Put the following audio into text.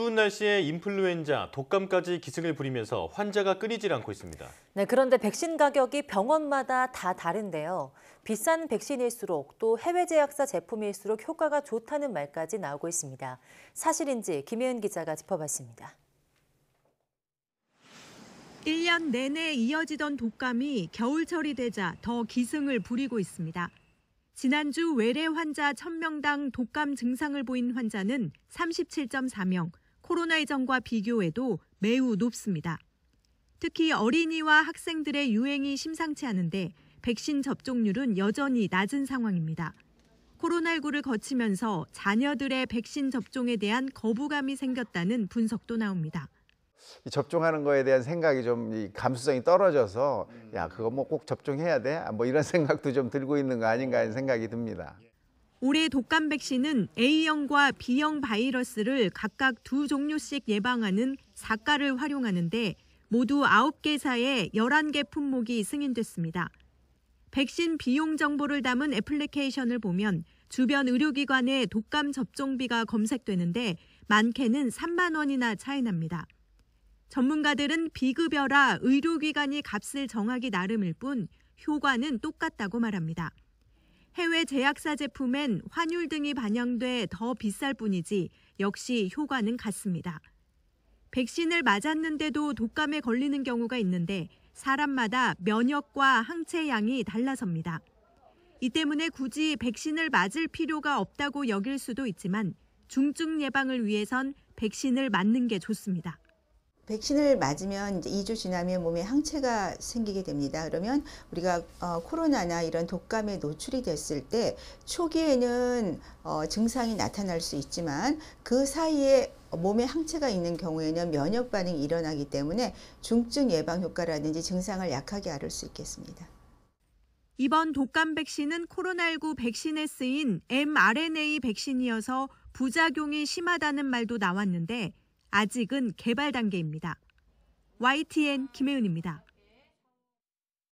추운 날씨에 인플루엔자, 독감까지 기승을 부리면서 환자가 끊이질 않고 있습니다. 네, 그런데 백신 가격이 병원마다 다 다른데요. 비싼 백신일수록 또 해외 제약사 제품일수록 효과가 좋다는 말까지 나오고 있습니다. 사실인지 김혜은 기자가 짚어봤습니다. 1년 내내 이어지던 독감이 겨울철이 되자 더 기승을 부리고 있습니다. 지난주 외래 환자 1000명당 독감 증상을 보인 환자는 37.4명, 코로나 이전과 비교해도 매우 높습니다. 특히 어린이와 학생들의 유행이 심상치 않은데 백신 접종률은 여전히 낮은 상황입니다. 코로나19를 거치면서 자녀들의 백신 접종에 대한 거부감이 생겼다는 분석도 나옵니다. 접종하는 거에 대한 생각이 좀 감수성이 떨어져서 음. 야 그거 뭐 꼭 접종해야 돼? 뭐 이런 생각도 좀 들고 있는 거 아닌가 하는 생각이 듭니다. 올해 독감 백신은 A형과 B형 바이러스를 각각 두 종류씩 예방하는 4가를 활용하는데 모두 9개사의 11개 품목이 승인됐습니다. 백신 비용 정보를 담은 애플리케이션을 보면 주변 의료기관의 독감 접종비가 검색되는데 많게는 3만 원이나 차이납니다. 전문가들은 비급여라 의료기관이 값을 정하기 나름일 뿐 효과는 똑같다고 말합니다. 해외 제약사 제품엔 환율 등이 반영돼 더 비쌀 뿐이지 역시 효과는 같습니다. 백신을 맞았는데도 독감에 걸리는 경우가 있는데 사람마다 면역과 항체 양이 달라섭니다. 이 때문에 굳이 백신을 맞을 필요가 없다고 여길 수도 있지만 중증 예방을 위해선 백신을 맞는 게 좋습니다. 백신을 맞으면 이제 2주 지나면 몸에 항체가 생기게 됩니다. 그러면 우리가 어, 코로나나 이런 독감에 노출이 됐을 때 초기에는 어, 증상이 나타날 수 있지만 그 사이에 몸에 항체가 있는 경우에는 면역 반응이 일어나기 때문에 중증 예방 효과라든지 증상을 약하게 앓을 수 있겠습니다. 이번 독감 백신은 코로나19 백신에 쓰인 mRNA 백신이어서 부작용이 심하다는 말도 나왔는데 아직은 개발 단계입니다. YTN 김혜윤입니다.